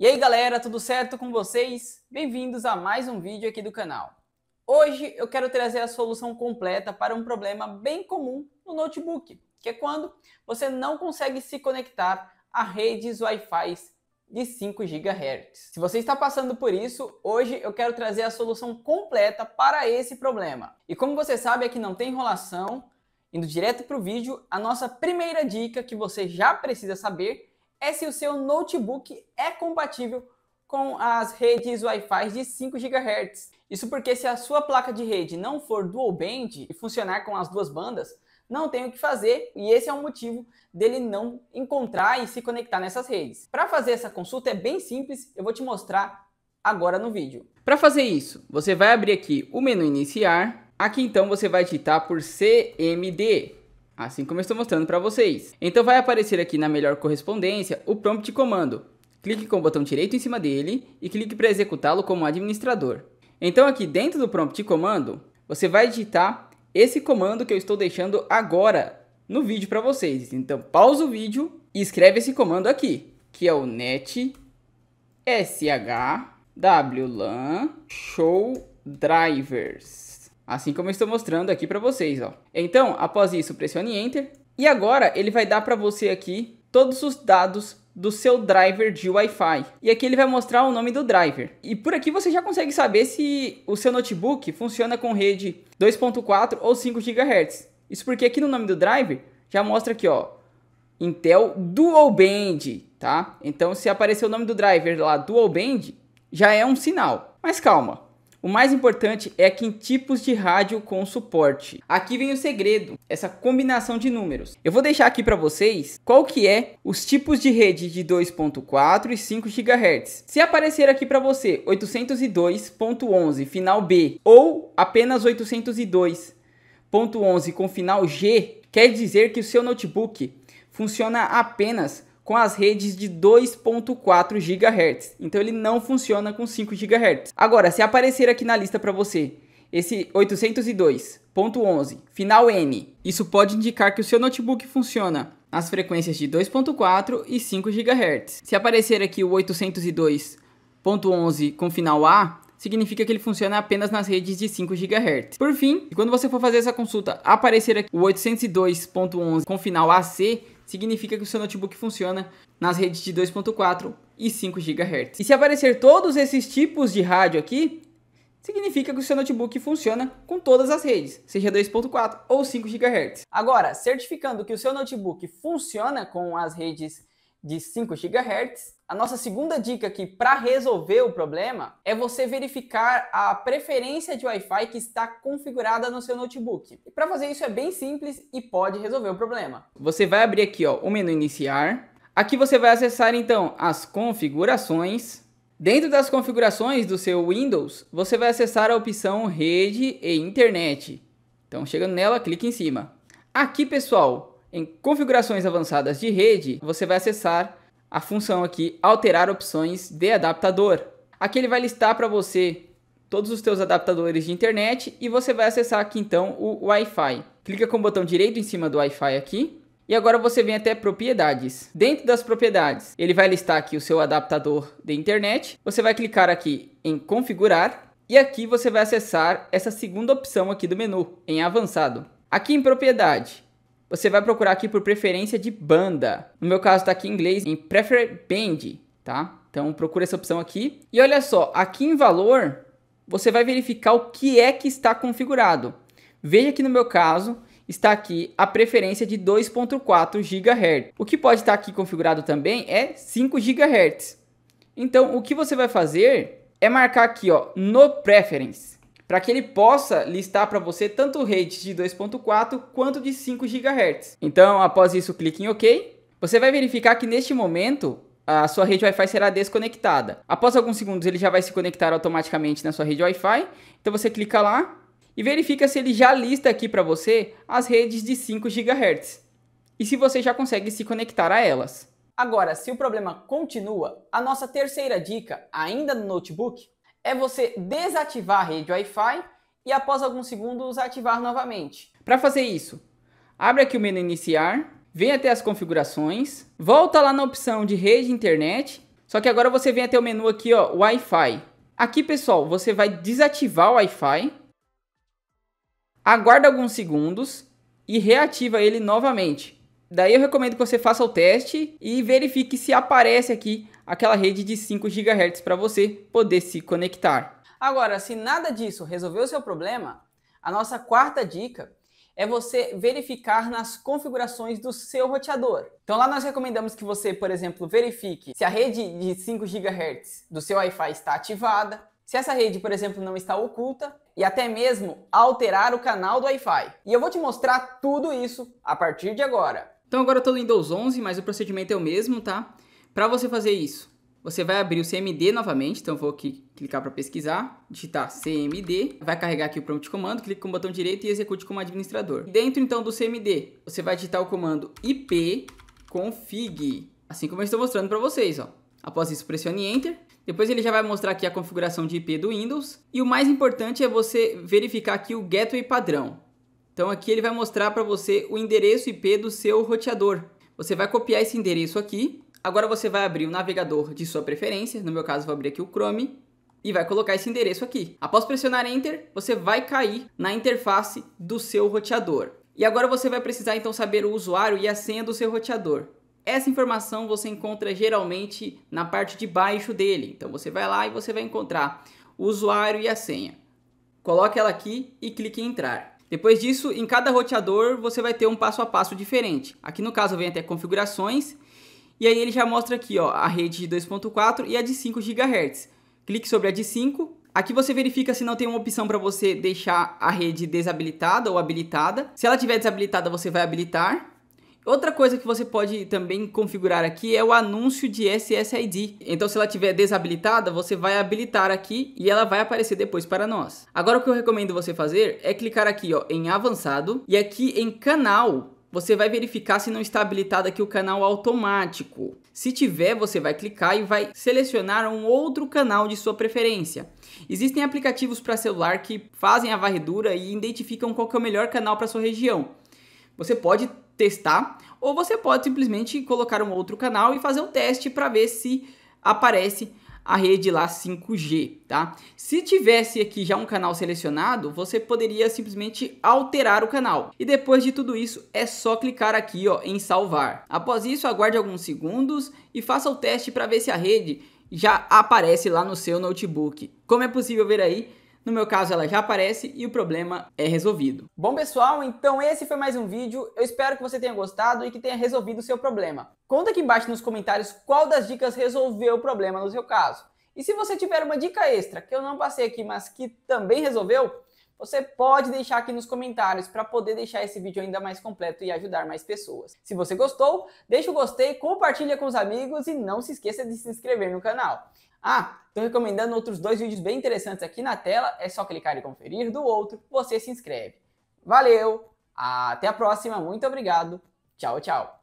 E aí galera, tudo certo com vocês? Bem-vindos a mais um vídeo aqui do canal. Hoje eu quero trazer a solução completa para um problema bem comum no notebook, que é quando você não consegue se conectar a redes Wi-Fi de 5 GHz. Se você está passando por isso, hoje eu quero trazer a solução completa para esse problema. E como você sabe, aqui não tem enrolação, indo direto para o vídeo, a nossa primeira dica que você já precisa saber é se o seu notebook é compatível com as redes Wi-Fi de 5 GHz. Isso porque se a sua placa de rede não for dual band e funcionar com as duas bandas, não tem o que fazer e esse é o motivo dele não encontrar e se conectar nessas redes. Para fazer essa consulta é bem simples, eu vou te mostrar agora no vídeo. Para fazer isso, você vai abrir aqui o menu iniciar, aqui então você vai digitar por CMD, assim como eu estou mostrando para vocês. Então vai aparecer aqui na melhor correspondência o prompt de comando. Clique com o botão direito em cima dele e clique para executá-lo como administrador. Então aqui dentro do prompt de comando, você vai digitar esse comando que eu estou deixando agora no vídeo para vocês. Então pausa o vídeo e escreve esse comando aqui, que é o net sh wlan show drivers assim como eu estou mostrando aqui para vocês. Ó. Então, após isso, pressione Enter. E agora ele vai dar para você aqui todos os dados do seu driver de Wi-Fi. E aqui ele vai mostrar o nome do driver. E por aqui você já consegue saber se o seu notebook funciona com rede 2.4 ou 5 GHz. Isso porque aqui no nome do driver já mostra aqui, ó, Intel Dual Band, tá? Então se aparecer o nome do driver lá Dual Band, já é um sinal. Mas calma, o mais importante é que em tipos de rádio com suporte. Aqui vem o segredo, essa combinação de números. Eu vou deixar aqui para vocês qual que é os tipos de rede de 2.4 e 5 GHz. Se aparecer aqui para você 802.11 final B ou apenas 802.11 com final G, quer dizer que o seu notebook funciona apenas com as redes de 2.4 GHz. Então ele não funciona com 5 GHz. Agora, se aparecer aqui na lista para você esse 802.11, final N, isso pode indicar que o seu notebook funciona nas frequências de 2.4 e 5 GHz. Se aparecer aqui o 802.11 com final A, significa que ele funciona apenas nas redes de 5 GHz. Por fim, quando você for fazer essa consulta, aparecer aqui o 802.11 com final AC, significa que o seu notebook funciona nas redes de 2.4 e 5 GHz. E se aparecer todos esses tipos de rádio aqui, significa que o seu notebook funciona com todas as redes, seja 2.4 ou 5 GHz. Agora, certificando que o seu notebook funciona com as redes de 5 GHz. A nossa segunda dica aqui para resolver o problema é você verificar a preferência de Wi-Fi que está configurada no seu notebook. E para fazer isso é bem simples e pode resolver o problema. Você vai abrir aqui ó, o menu iniciar. Aqui você vai acessar então as configurações. Dentro das configurações do seu Windows, você vai acessar a opção rede e internet. Então chegando nela, clique em cima. Aqui pessoal, em configurações avançadas de rede, você vai acessar a função aqui alterar opções de adaptador. Aqui ele vai listar para você todos os teus adaptadores de internet e você vai acessar aqui então o Wi-Fi. Clica com o botão direito em cima do Wi-Fi aqui e agora você vem até propriedades. Dentro das propriedades, ele vai listar aqui o seu adaptador de internet. Você vai clicar aqui em configurar e aqui você vai acessar essa segunda opção aqui do menu, em avançado. Aqui em propriedade, você vai procurar aqui por preferência de banda. No meu caso tá aqui em inglês em Preferred Band, tá? Então procura essa opção aqui. E olha só, aqui em valor, você vai verificar o que é que está configurado. Veja que no meu caso, está aqui a preferência de 2.4 GHz. O que pode estar tá aqui configurado também é 5 GHz. Então, o que você vai fazer é marcar aqui, ó, no preference para que ele possa listar para você tanto redes de 2.4 quanto de 5 GHz. Então, após isso, clique em OK. Você vai verificar que neste momento a sua rede Wi-Fi será desconectada. Após alguns segundos, ele já vai se conectar automaticamente na sua rede Wi-Fi. Então você clica lá e verifica se ele já lista aqui para você as redes de 5 GHz e se você já consegue se conectar a elas. Agora, se o problema continua, a nossa terceira dica, ainda no notebook, é você desativar a rede Wi-Fi e após alguns segundos ativar novamente. Para fazer isso, abre aqui o menu iniciar, vem até as configurações, volta lá na opção de rede internet, só que agora você vem até o menu aqui, ó, Wi-Fi. Aqui, pessoal, você vai desativar o Wi-Fi, aguarda alguns segundos e reativa ele novamente. Daí eu recomendo que você faça o teste e verifique se aparece aqui aquela rede de 5 GHz para você poder se conectar. Agora, se nada disso resolveu o seu problema, a nossa quarta dica é você verificar nas configurações do seu roteador. Então lá nós recomendamos que você, por exemplo, verifique se a rede de 5 GHz do seu Wi-Fi está ativada, se essa rede, por exemplo, não está oculta e até mesmo alterar o canal do Wi-Fi. E eu vou te mostrar tudo isso a partir de agora. Então agora eu estou no Windows 11, mas o procedimento é o mesmo, tá? Para você fazer isso, você vai abrir o CMD novamente, então eu vou aqui clicar para pesquisar, digitar CMD, vai carregar aqui o prompt de comando, clica com o botão direito e execute como administrador. Dentro então do CMD, você vai digitar o comando ipconfig, assim como eu estou mostrando para vocês, ó. Após isso, pressione Enter. Depois ele já vai mostrar aqui a configuração de IP do Windows. E o mais importante é você verificar aqui o gateway padrão. Então aqui ele vai mostrar para você o endereço IP do seu roteador. Você vai copiar esse endereço aqui Agora você vai abrir o navegador de sua preferência, no meu caso vou abrir aqui o Chrome, e vai colocar esse endereço aqui. Após pressionar Enter, você vai cair na interface do seu roteador. E agora você vai precisar então saber o usuário e a senha do seu roteador. Essa informação você encontra geralmente na parte de baixo dele. Então você vai lá e você vai encontrar o usuário e a senha. Coloque ela aqui e clique em entrar. Depois disso, em cada roteador você vai ter um passo a passo diferente. Aqui no caso vem até configurações e aí ele já mostra aqui ó, a rede de 2.4 e a de 5 GHz. Clique sobre a de 5. Aqui você verifica se não tem uma opção para você deixar a rede desabilitada ou habilitada. Se ela estiver desabilitada, você vai habilitar. Outra coisa que você pode também configurar aqui é o anúncio de SSID. Então, se ela estiver desabilitada, você vai habilitar aqui e ela vai aparecer depois para nós. Agora, o que eu recomendo você fazer é clicar aqui ó, em avançado e aqui em canal você vai verificar se não está habilitado aqui o canal automático. Se tiver, você vai clicar e vai selecionar um outro canal de sua preferência. Existem aplicativos para celular que fazem a varredura e identificam qual é o melhor canal para sua região. Você pode testar ou você pode simplesmente colocar um outro canal e fazer um teste para ver se aparece a rede lá 5G, tá? Se tivesse aqui já um canal selecionado, você poderia simplesmente alterar o canal. E depois de tudo isso, é só clicar aqui ó, em salvar. Após isso, aguarde alguns segundos e faça o teste para ver se a rede já aparece lá no seu notebook. Como é possível ver aí, no meu caso, ela já aparece e o problema é resolvido. Bom, pessoal, então esse foi mais um vídeo. Eu espero que você tenha gostado e que tenha resolvido o seu problema. Conta aqui embaixo nos comentários qual das dicas resolveu o problema no seu caso. E se você tiver uma dica extra que eu não passei aqui, mas que também resolveu, você pode deixar aqui nos comentários para poder deixar esse vídeo ainda mais completo e ajudar mais pessoas. Se você gostou, deixa o gostei, compartilha com os amigos e não se esqueça de se inscrever no canal. Ah, estou recomendando outros dois vídeos bem interessantes aqui na tela, é só clicar e conferir do outro, você se inscreve. Valeu, até a próxima, muito obrigado, tchau, tchau.